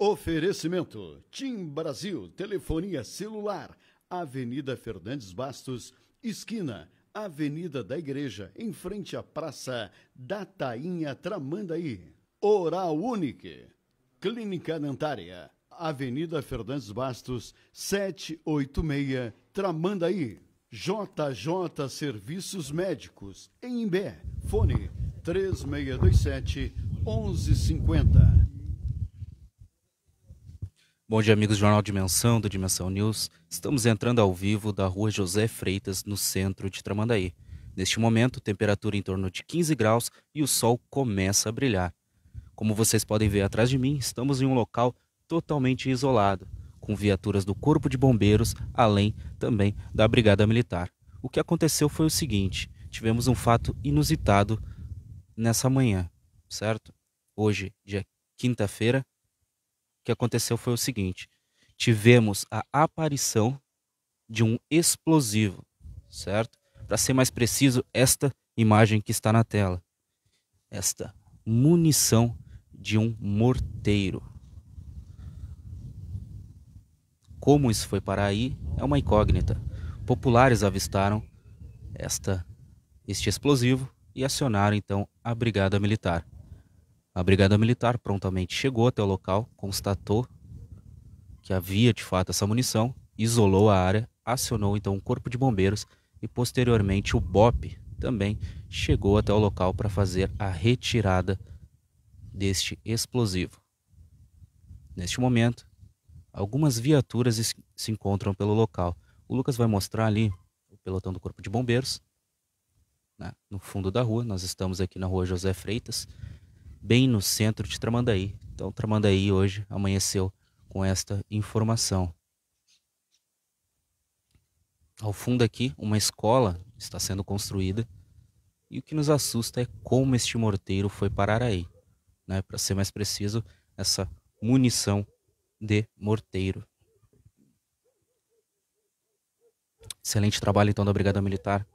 Oferecimento: Tim Brasil, telefonia celular, Avenida Fernandes Bastos, esquina, Avenida da Igreja, em frente à Praça da Tainha Tramandaí. Oral Unique, Clínica Dentária. Avenida Fernandes Bastos, 786, Tramandaí. JJ Serviços Médicos, em Imbé. Fone 3627 1150. Bom dia, amigos do Jornal Dimensão, do Dimensão News. Estamos entrando ao vivo da rua José Freitas, no centro de Tramandaí. Neste momento, temperatura em torno de 15 graus e o sol começa a brilhar. Como vocês podem ver atrás de mim, estamos em um local totalmente isolado, com viaturas do Corpo de Bombeiros, além também da Brigada Militar. O que aconteceu foi o seguinte: tivemos um fato inusitado nessa manhã, certo? Hoje, dia quinta-feira, o que aconteceu foi o seguinte: tivemos a aparição de um explosivo, certo? Para ser mais preciso, esta imagem que está na tela. Esta munição de um morteiro. Como isso foi para aí é uma incógnita. Populares avistaram esta este explosivo e acionaram então a Brigada Militar. A Brigada Militar prontamente chegou até o local, constatou que havia de fato essa munição, isolou a área, acionou então um Corpo de Bombeiros e posteriormente o BOP também chegou até o local para fazer a retirada deste explosivo. Neste momento, Algumas viaturas se encontram pelo local. O Lucas vai mostrar ali o pelotão do Corpo de Bombeiros, né, no fundo da rua. Nós estamos aqui na rua José Freitas, bem no centro de Tramandaí. Então, Tramandaí hoje amanheceu com esta informação. Ao fundo aqui, uma escola está sendo construída e o que nos assusta é como este morteiro foi parar aí. Né? Para ser mais preciso, essa munição de morteiro. Excelente trabalho, então, da Brigada Militar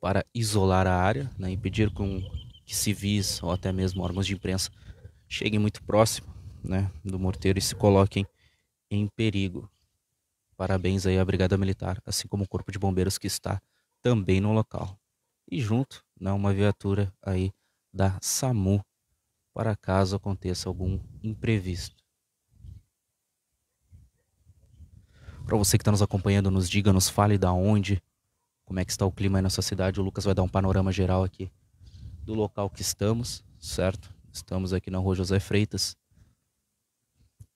para isolar a área, né, impedir com que civis ou até mesmo órgãos de imprensa cheguem muito próximo né, do morteiro e se coloquem em perigo. Parabéns aí à Brigada Militar, assim como o Corpo de Bombeiros que está também no local. E junto, né, uma viatura aí da SAMU para caso aconteça algum imprevisto. Para você que está nos acompanhando, nos diga, nos fale da onde, como é que está o clima aí na sua cidade. O Lucas vai dar um panorama geral aqui do local que estamos, certo? Estamos aqui na Rua José Freitas,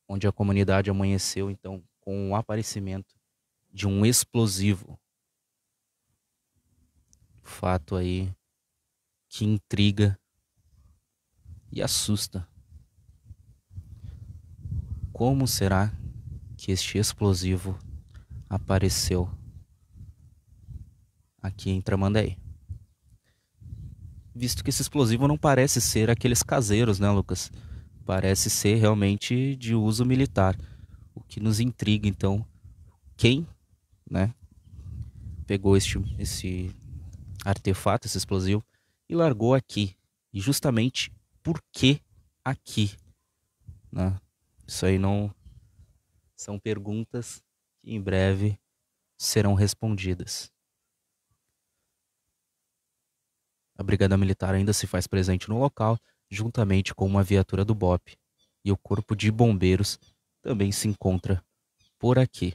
onde a comunidade amanheceu então com o aparecimento de um explosivo. Fato aí que intriga e assusta. Como será que este explosivo apareceu aqui em Tramandaí? Visto que esse explosivo não parece ser aqueles caseiros, né, Lucas? Parece ser realmente de uso militar. O que nos intriga, então, quem, né, pegou este, esse artefato, esse explosivo, e largou aqui. E justamente por que aqui? Né? Isso aí não. São perguntas que em breve serão respondidas. A Brigada Militar ainda se faz presente no local, juntamente com uma viatura do BOP, e o Corpo de Bombeiros também se encontra por aqui.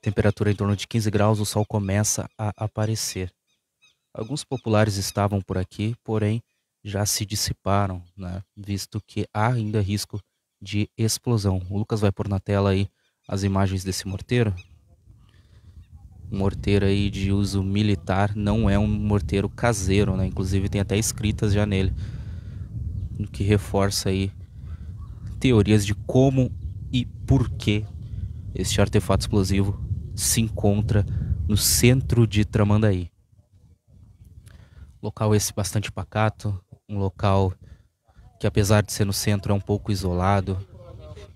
Temperatura em torno de 15 graus, o sol começa a aparecer. Alguns populares estavam por aqui, porém já se dissiparam, né? visto que há ainda risco de explosão. O Lucas vai pôr na tela aí as imagens desse morteiro. Um morteiro aí de uso militar, não é um morteiro caseiro, né? Inclusive tem até escritas já nele, o que reforça aí teorias de como e por que este artefato explosivo se encontra no centro de Tramandaí. Local esse bastante pacato, um local que apesar de ser no centro é um pouco isolado,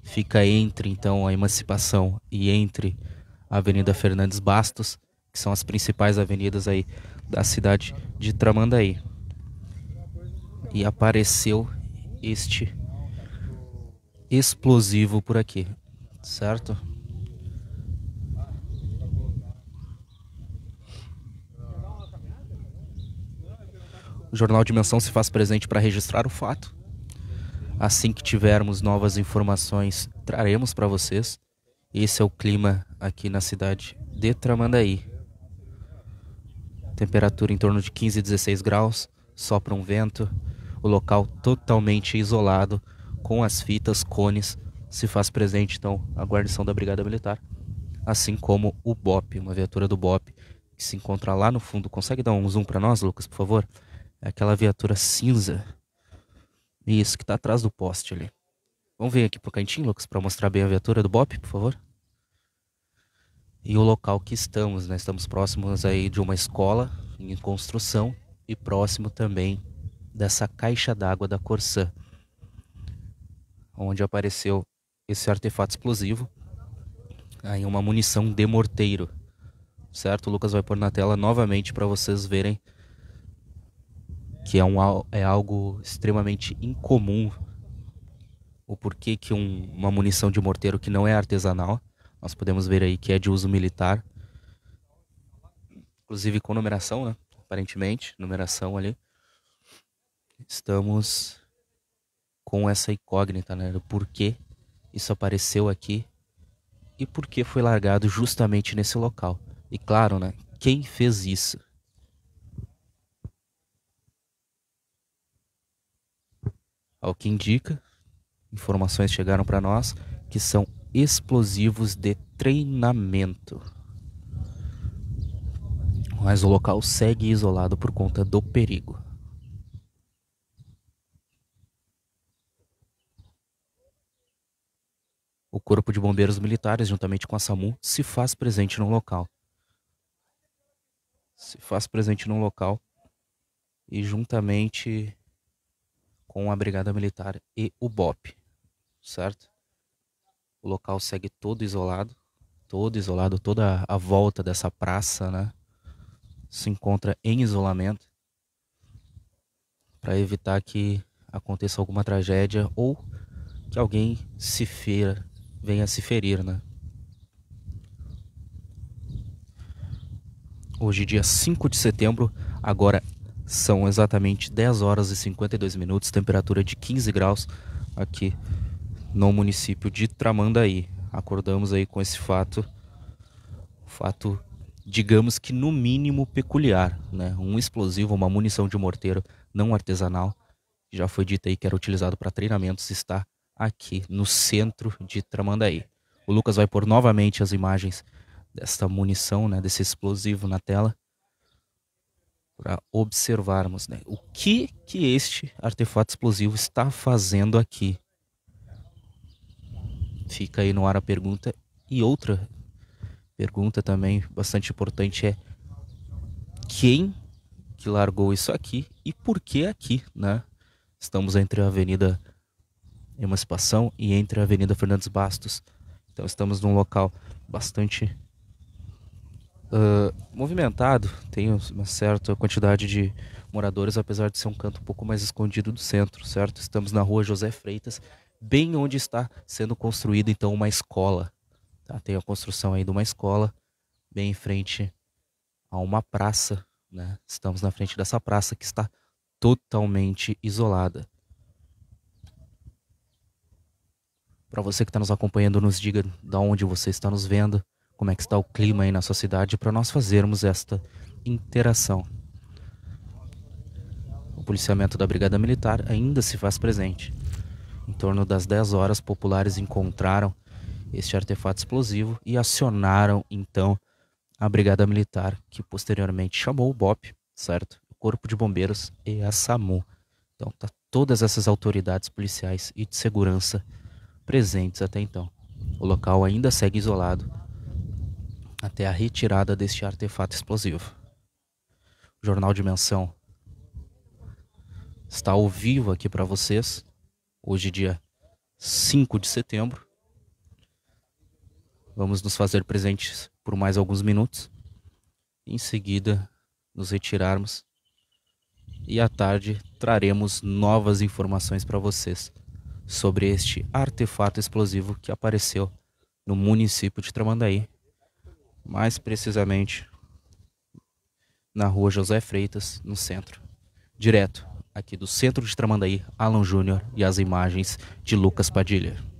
fica entre então a Emancipação e entre a Avenida Fernandes Bastos, que são as principais avenidas aí da cidade de Tramandaí. E apareceu este explosivo por aqui, certo? O jornal Dimensão se faz presente para registrar o fato. Assim que tivermos novas informações, traremos para vocês. Esse é o clima aqui na cidade de Tramandaí. Temperatura em torno de 15 e 16 graus, sopra um vento, o local totalmente isolado, com as fitas, cones, se faz presente então a guarnição da Brigada Militar, assim como o BOP, uma viatura do BOP que se encontra lá no fundo. Consegue dar um zoom para nós, Lucas, por favor? É aquela viatura cinza. Isso, que tá atrás do poste ali. Vamos vir aqui pro cantinho, Lucas, pra mostrar bem a viatura do Bop, por favor. E o local que estamos, né? Estamos próximos aí de uma escola em construção e próximo também dessa caixa d'água da Corsã. Onde apareceu esse artefato explosivo. Aí uma munição de morteiro. Certo? O Lucas vai pôr na tela novamente para vocês verem que é, um, é algo extremamente incomum, o porquê que um, uma munição de morteiro que não é artesanal, nós podemos ver aí que é de uso militar, inclusive com numeração, né? aparentemente, numeração ali, estamos com essa incógnita, né? Do porquê isso apareceu aqui e por que foi largado justamente nesse local. E claro, né? Quem fez isso? Ao que indica, informações chegaram para nós que são explosivos de treinamento. Mas o local segue isolado por conta do perigo. O Corpo de Bombeiros Militares, juntamente com a SAMU, se faz presente no local. Se faz presente no local e juntamente com a Brigada Militar e o BOP, certo? O local segue todo isolado, todo isolado, toda a volta dessa praça, né? Se encontra em isolamento para evitar que aconteça alguma tragédia ou que alguém se fira, venha se ferir, né? Hoje, dia 5 de setembro, agora são exatamente 10 horas e 52 minutos, temperatura de 15 graus aqui no município de Tramandaí. Acordamos aí com esse fato, fato, digamos que no mínimo peculiar, né? Um explosivo, uma munição de morteiro não artesanal, já foi dito aí que era utilizado para treinamentos, está aqui no centro de Tramandaí. O Lucas vai pôr novamente as imagens desta munição, né, desse explosivo na tela para observarmos né, o que que este artefato explosivo está fazendo aqui. Fica aí no ar a pergunta. E outra pergunta também bastante importante é quem que largou isso aqui e por que aqui, né? Estamos entre a Avenida Emancipação e entre a Avenida Fernandes Bastos. Então estamos num local bastante ah, movimentado, tem uma certa quantidade de moradores, apesar de ser um canto um pouco mais escondido do centro, certo? Estamos na rua José Freitas, bem onde está sendo construída então uma escola. Tá? Tem a construção aí de uma escola, bem em frente a uma praça, né? Estamos na frente dessa praça que está totalmente isolada. Para você que está nos acompanhando, nos diga de onde você está nos vendo como é que está o clima aí na sua cidade para nós fazermos esta interação. O policiamento da Brigada Militar ainda se faz presente. Em torno das 10 horas, populares encontraram este artefato explosivo e acionaram então a Brigada Militar, que posteriormente chamou o BOP, certo? O Corpo de Bombeiros e a SAMU. Então, tá todas essas autoridades policiais e de segurança presentes até então. O local ainda segue isolado até a retirada deste artefato explosivo. O Jornal Dimensão está ao vivo aqui para vocês, hoje, dia 5 de setembro. Vamos nos fazer presentes por mais alguns minutos. Em seguida, nos retirarmos. E à tarde traremos novas informações para vocês sobre este artefato explosivo que apareceu no município de Tramandaí mais precisamente na rua José Freitas, no centro, direto aqui do centro de Tramandaí, Alan Júnior e as imagens de Lucas Padilha.